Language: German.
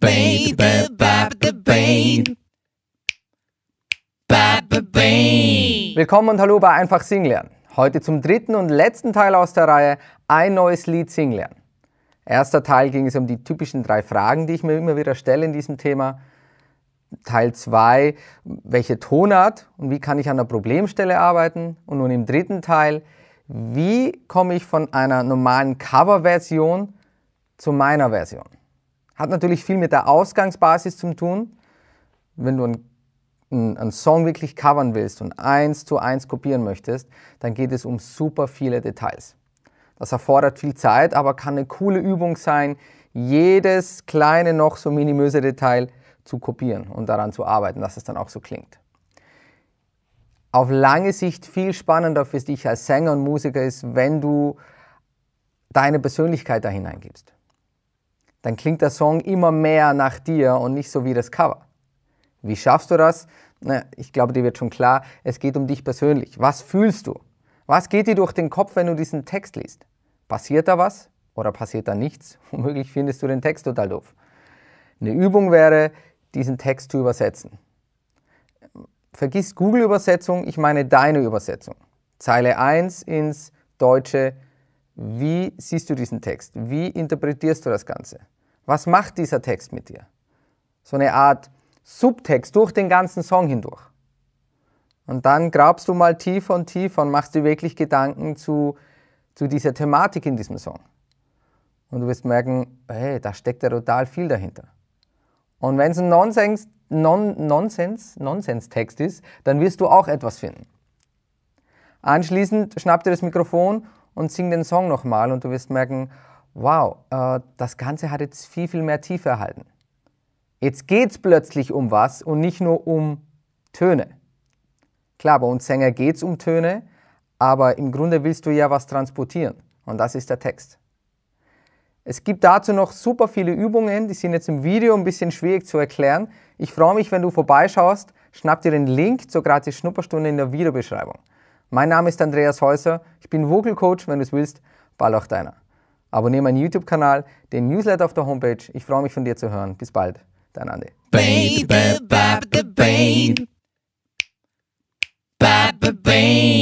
Baby, baby, baby. Willkommen und hallo bei Einfach Sing lernen. Heute zum dritten und letzten Teil aus der Reihe Ein neues Lied singen lernen. Erster Teil ging es um die typischen drei Fragen, die ich mir immer wieder stelle in diesem Thema. Teil 2, welche Tonart und wie kann ich an der Problemstelle arbeiten? Und nun im dritten Teil, wie komme ich von einer normalen Coverversion zu meiner Version? Hat natürlich viel mit der Ausgangsbasis zu tun. Wenn du einen, einen Song wirklich covern willst und eins zu eins kopieren möchtest, dann geht es um super viele Details. Das erfordert viel Zeit, aber kann eine coole Übung sein, jedes kleine noch so minimöse Detail zu kopieren und daran zu arbeiten, dass es dann auch so klingt. Auf lange Sicht viel spannender für dich als Sänger und Musiker ist, wenn du deine Persönlichkeit da hineingibst dann klingt der Song immer mehr nach dir und nicht so wie das Cover. Wie schaffst du das? Na, ich glaube, dir wird schon klar, es geht um dich persönlich. Was fühlst du? Was geht dir durch den Kopf, wenn du diesen Text liest? Passiert da was oder passiert da nichts? Womöglich findest du den Text total doof. Eine Übung wäre, diesen Text zu übersetzen. Vergiss Google-Übersetzung, ich meine deine Übersetzung. Zeile 1 ins Deutsche wie siehst du diesen Text? Wie interpretierst du das Ganze? Was macht dieser Text mit dir? So eine Art Subtext durch den ganzen Song hindurch. Und dann grabst du mal tiefer und tiefer und machst dir wirklich Gedanken zu, zu dieser Thematik in diesem Song. Und du wirst merken, hey, da steckt ja total viel dahinter. Und wenn es ein Nonsens, non, Nonsens, Nonsens-Text ist, dann wirst du auch etwas finden. Anschließend schnapp dir das Mikrofon und sing den Song nochmal und du wirst merken, wow, äh, das Ganze hat jetzt viel, viel mehr Tiefe erhalten. Jetzt geht es plötzlich um was und nicht nur um Töne. Klar, bei uns Sänger geht es um Töne, aber im Grunde willst du ja was transportieren und das ist der Text. Es gibt dazu noch super viele Übungen, die sind jetzt im Video ein bisschen schwierig zu erklären. Ich freue mich, wenn du vorbeischaust. Schnapp dir den Link zur gratis Schnupperstunde in der Videobeschreibung. Mein Name ist Andreas Häuser, ich bin Vocal Coach, wenn du es willst, ball auch deiner. Abonniere meinen YouTube-Kanal, den Newsletter auf der Homepage. Ich freue mich von dir zu hören. Bis bald, dein Andi. Baby, baby, baby.